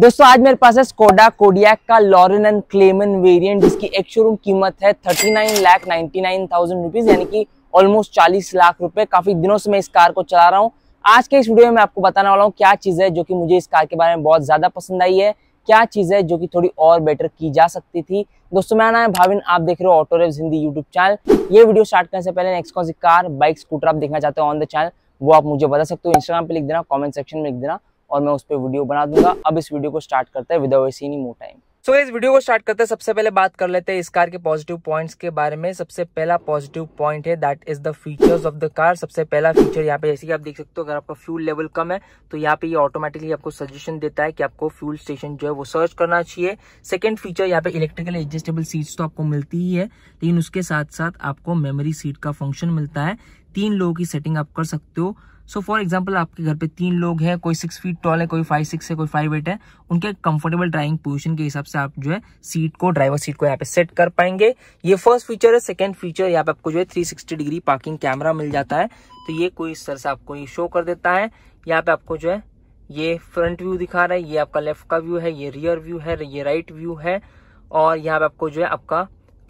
दोस्तों आज मेरे पास है स्कोडा कोडियक का लॉरिन एंड क्लेमन वेरिएंट जिसकी एक शोरूम कीमत है thirty nine lakh ninety nine thousand rupees यानी कि ऑलमोस्ट चालीस लाख रुपए काफी दिनों से मैं इस कार को चला रहा हूँ आज के इस वीडियो में मैं आपको बताने वाला हूँ क्या चीज़ है जो कि मुझे इस कार के बारे में बहुत ज़्यादा पसंद आई है क्या चीज़ है जो कि थोड़ी और बेटर की जा सकती थी दोस्तों मेरा नाम है भाविन आप देख रहे हो auto rev Hindi YouTube channel ये वीडियो स्टार्ट करने से पहले नेक्स्ट कौन सी कार बाइक स्कूटर आप देखना चाहते हो ऑन द चैनल वो आप मुझे बता सकते हो इंस्टाग्राम पे लिख देना कॉमेंट सेक्शन में लिख देना और मैं उस पर वीडियो बना दूंगा अब इस वीडियो को स्टार्ट करते हैं without any more time so so, इस वीडियो को स्टार्ट करते हैं सबसे पहले बात कर लेते हैं इस कार के पॉजिटिव पॉइंट्स के बारे में सबसे पहला पॉजिटिव पॉइंट है that is the features of the car सबसे पहला फीचर यहाँ पे जैसे कि आप देख सकते हो अगर आपका फ्यूल लेवल कम है तो यहाँ पे ये यह ऑटोमेटिकली आपको सजेशन देता है कि आपको फ्यूल स्टेशन जो है वो सर्च करना चाहिए सेकेंड फीचर यहाँ पे इलेक्ट्रिकल एडजस्टेबल सीट तो आपको मिलती ही है लेकिन उसके साथ साथ आपको मेमोरी सीट का फंक्शन मिलता है तीन लोगों की सेटिंग आप कर सकते हो सो फॉर एग्जाम्पल आपके घर पे तीन लोग हैं कोई सिक्स फीट टॉल है कोई फाइव सिक्स है कोई फाइव एट है उनके कंफर्टेबल ड्राइविंग पोजीशन के हिसाब से आप जो है सीट को ड्राइवर सीट को यहाँ पे सेट कर पाएंगे ये फर्स्ट फीचर है सेकेंड फीचर यहाँ पे आपको जो है three sixty degree parking camera मिल जाता है तो ये कोई इस तरह से आपको ये शो कर देता है यहाँ पे आपको जो है ये फ्रंट व्यू दिखा रहा है ये आपका लेफ्ट का व्यू है ये रियर व्यू है ये राइट व्यू है और यहाँ पे आपको जो है आपका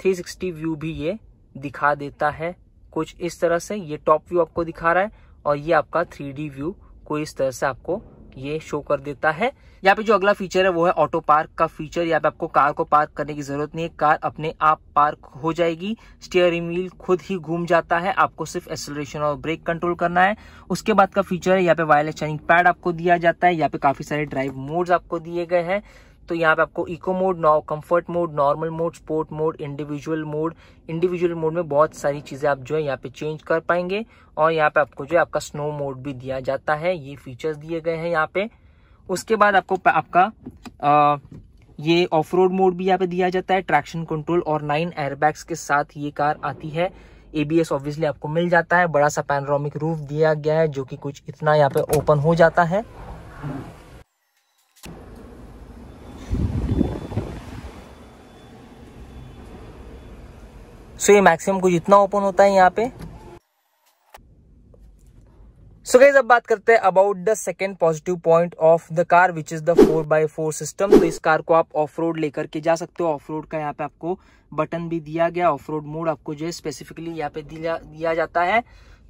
सिक्सटी व्यू भी ये दिखा देता है कुछ इस तरह से ये टॉप व्यू आपको दिखा रहा है और ये आपका थ्री व्यू को इस तरह से आपको ये शो कर देता है यहाँ पे जो अगला फीचर है वो है ऑटो पार्क का फीचर यहाँ पे आपको कार को पार्क करने की जरूरत नहीं है कार अपने आप पार्क हो जाएगी स्टीयरिंग व्हील खुद ही घूम जाता है आपको सिर्फ एक्सलेशन और ब्रेक कंट्रोल करना है उसके बाद का फीचर है यहाँ पे वायरलेस चार्जिंग पैड आपको दिया जाता है यहाँ पे काफी सारे ड्राइव मोड आपको दिए गए हैं तो यहाँ पे आपको eco mode no comfort mode normal mode sport mode individual mode individual mode में बहुत सारी चीज़ें आप जो है यहाँ पे चेंज कर पाएंगे और यहाँ पे आपको जो है आपका स्नो मोड भी दिया जाता है ये फीचर्स दिए गए हैं यहाँ पे उसके बाद आपको आपका आ, ये ऑफ रोड मोड भी यहाँ पे दिया जाता है ट्रैक्शन कंट्रोल और नाइन एयरबैग्स के साथ ये कार आती है एबीएस ऑब्वियसली आपको मिल जाता है बड़ा सा पैनरोमिक रूफ दिया गया है जो कि कुछ इतना यहाँ पे ओपन हो जाता है सो ये मैक्सिमम कुछ इतना ओपन होता है यहाँ पे सो गाइज अब बात करते हैं about the second positive point of the car which is the four by four system तो इस कार को आप ऑफ रोड लेकर के जा सकते हो ऑफ रोड का यहाँ पे आपको बटन भी दिया गया ऑफ रोड मोड आपको जो है स्पेसिफिकली यहाँ पे दिया दिया जाता है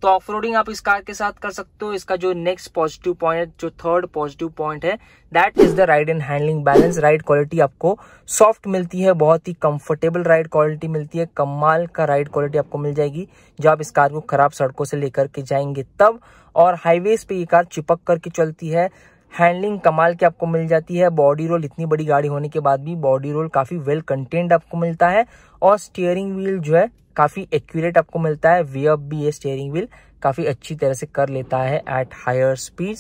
तो ऑफ रोडिंग आप इस कार के साथ कर सकते हो इसका जो नेक्स्ट पॉजिटिव पॉइंट जो थर्ड पॉजिटिव पॉइंट है that is the ride and handling balance ride quality आपको सॉफ्ट मिलती है बहुत ही कंफर्टेबल राइड क्वालिटी मिलती है कमाल का राइड क्वालिटी आपको मिल जाएगी जब आप इस कार को खराब सड़कों से लेकर के जाएंगे तब और हाईवेज पे ये कार चिपक करके चलती है हैंडलिंग कमाल की आपको मिल जाती है बॉडी रोल इतनी बड़ी गाड़ी होने के बाद भी बॉडी रोल काफ़ी वेल कंटेंट आपको मिलता है और स्टीयरिंग व्हील जो है काफ़ी एक्यूरेट आपको मिलता है वे अप भी ये स्टीयरिंग व्हील काफ़ी अच्छी तरह से कर लेता है at higher speed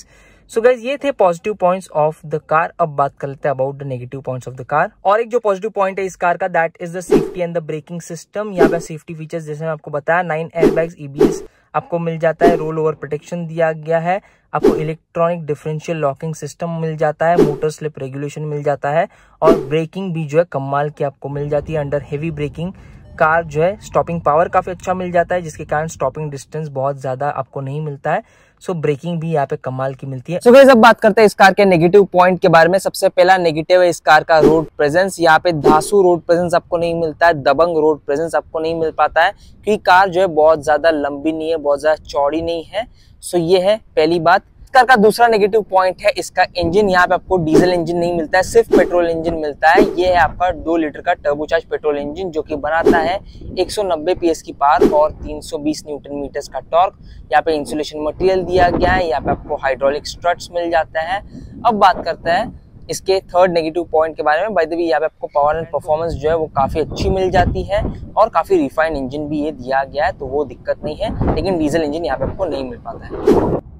so so guys ये थे positive points of the car अब बात कर लेते हैं about the negative points of the car और एक जो पॉजिटिव पॉइंट है इस कार का that is the safety and the braking system यहाँ पे सेफ्टी फीचर्स जैसे मैं आपको बताया नाइन एयरबैग्स ईबीएस आपको मिल जाता है रोल ओवर प्रोटेक्शन दिया गया है आपको इलेक्ट्रॉनिक डिफरेंशियल लॉकिंग सिस्टम मिल जाता है मोटर स्लिप रेगुलेशन मिल जाता है और ब्रेकिंग भी जो है कमाल की आपको मिल जाती है अंडर हेवी ब्रेकिंग कार जो है स्टॉपिंग पावर काफ़ी अच्छा मिल जाता है जिसके कारण स्टॉपिंग डिस्टेंस बहुत ज़्यादा आपको नहीं मिलता है सो ब्रेकिंग भी यहाँ पे कमाल की मिलती है सो सब अब बात करते हैं इस कार के नेगेटिव पॉइंट के बारे में सबसे पहला नेगेटिव है इस कार का रोड प्रेजेंस यहाँ पे धासू रोड प्रेजेंस आपको नहीं मिलता है दबंग रोड प्रेजेंस आपको नहीं मिल पाता है क्योंकि कार जो है बहुत ज्यादा लंबी नहीं है बहुत ज्यादा चौड़ी नहीं है सो ये है पहली बात कार का दूसरा नेगेटिव पॉइंट है इसका इंजन यहाँ पे आपको डीजल इंजन नहीं मिलता है सिर्फ पेट्रोल इंजन मिलता है ये है आपका दो लीटर का टर्बोचार्ज पेट्रोल इंजन जो कि बनाता है 190 पीएस की पावर और 320 न्यूटन मीटर्स का टॉर्क यहाँ पे इंसुलेशन मटेरियल दिया गया है यहाँ पे आपको हाइड्रोलिक स्ट्रट्स मिल जाता है अब बात करते हैं इसके थर्ड नेगेटिव पॉइंट के बारे में बाय द यहाँ पे आपको पावर एंड परफॉर्मेंस जो है वो काफ़ी अच्छी मिल जाती है और काफ़ी रिफाइंड इंजन भी ये दिया गया है तो वो दिक्कत नहीं है लेकिन डीजल इंजन यहाँ पे आपको नहीं मिल पाता है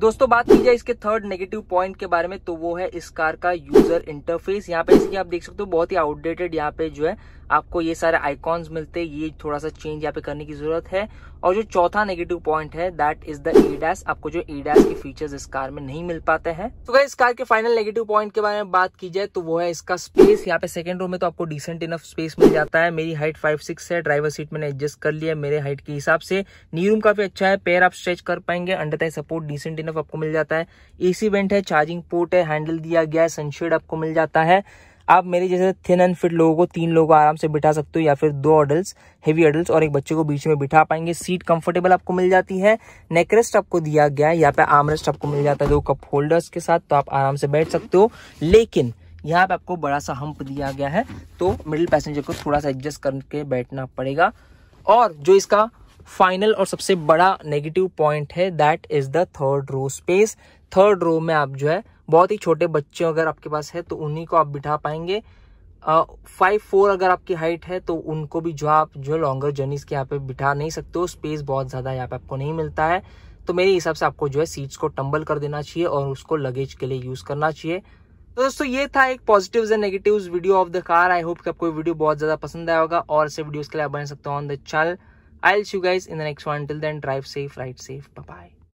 दोस्तों बात की जाए इसके थर्ड नेगेटिव पॉइंट के बारे में तो वो है इस कार का यूजर इंटरफेस यहाँ पे जैसे कि आप देख सकते हो बहुत ही आउटडेटेड यहाँ पे जो है आपको ये सारे आइकॉन्स मिलते हैं ये थोड़ा सा चेंज यहाँ पे करने की जरूरत है और जो चौथा नेगेटिव पॉइंट है दैट इज द ई आपको जो ई के फीचर्स इस कार में नहीं मिल पाते हैं तो अगर इस कार के फाइनल नेगेटिव पॉइंट के बारे में बात की जाए तो वो है इसका स्पेस यहाँ पे सेकंड रो में तो आपको डिसेंट इनफ स्पेस मिल जाता है मेरी हाइट फाइव सिक्स है ड्राइवर सीट मैंने एडजस्ट कर लिया मेरे हाइट के हिसाब से नी रूम काफी अच्छा है पेयर आप स्ट्रेच कर पाएंगे under under thigh support decent enough आपको मिल जाता है एसी वेंट है चार्जिंग पोर्ट है हैंडल दिया गया है सनशेड आपको मिल जाता है आप मेरे जैसे थिन एंड फिट लोगों को तीन लोगों को आराम से बिठा सकते हो या फिर दो अडल्ट हेवी अडल्ट और एक बच्चे को बीच में बिठा पाएंगे सीट कंफर्टेबल आपको मिल जाती है नेकरेस्ट आपको दिया गया है यहाँ पे आमरेस्ट आपको मिल जाता है दो कप होल्डर्स के साथ तो आप आराम से बैठ सकते हो लेकिन यहाँ पे आपको बड़ा सा हम्प दिया गया है तो मिडिल पैसेंजर को थोड़ा सा एडजस्ट करके बैठना पड़ेगा और जो इसका फाइनल और सबसे बड़ा नेगेटिव पॉइंट है that is the third row space third row में आप जो है बहुत ही छोटे बच्चे अगर आपके पास है तो उन्हीं को आप बिठा पाएंगे फाइव uh, फोर अगर आपकी हाइट है तो उनको भी जो आप जो लॉन्गर जर्नीस के यहाँ पे बिठा नहीं सकते हो स्पेस बहुत ज़्यादा यहाँ पे आपको नहीं मिलता है तो मेरे हिसाब से आपको जो है सीट्स को टंबल कर देना चाहिए और उसको लगेज के लिए यूज़ करना चाहिए तो दोस्तों ये था एक positive and negative video of the car I hope कि आपको वीडियो बहुत ज़्यादा पसंद आया होगा और ऐसे वीडियोज़ के लिए आप बन सकते हो on the channel I L you guys in the next one till then drive safe ride safe bye